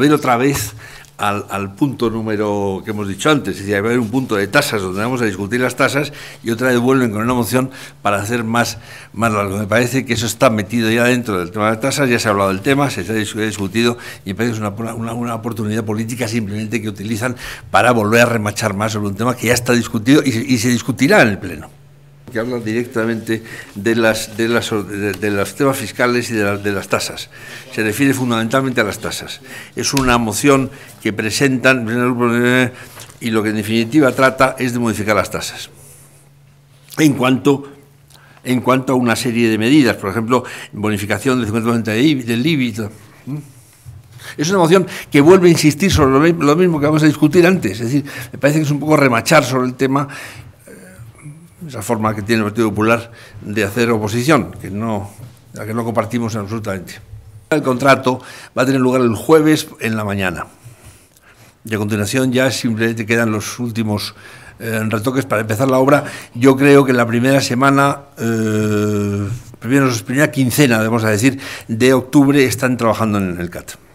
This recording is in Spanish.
volver otra vez al, al, punto número que hemos dicho antes, es decir, va a haber un punto de tasas donde vamos a discutir las tasas y otra vez vuelven con una moción para hacer más, más largo. Me parece que eso está metido ya dentro del tema de tasas, ya se ha hablado del tema, se ha discutido y parece es una, oportunidad política simplemente que utilizan para volver a remachar más sobre un tema que ya está discutido y se discutirá en el Pleno que habla directamente de las, de las, de, los temas fiscales y de, las tasas. Se refiere fundamentalmente a las tasas. Es una moción que presentan y lo que en definitiva trata es de modificar las tasas. En cuanto, en cuanto a una serie de medidas, por ejemplo, bonificación del 50% del IBI. Es una moción que vuelve a insistir sobre lo mismo que vamos a discutir antes. Es decir, me parece que es un poco remachar sobre el tema esa forma que tiene el Partido Popular de hacer oposición, que no, la que no compartimos absolutamente. El contrato va a tener lugar el jueves en la mañana. Y a continuación ya simplemente quedan los últimos eh, retoques para empezar la obra. Yo creo que la primera semana, eh, primera quincena, vamos a decir, de octubre están trabajando en el CAT.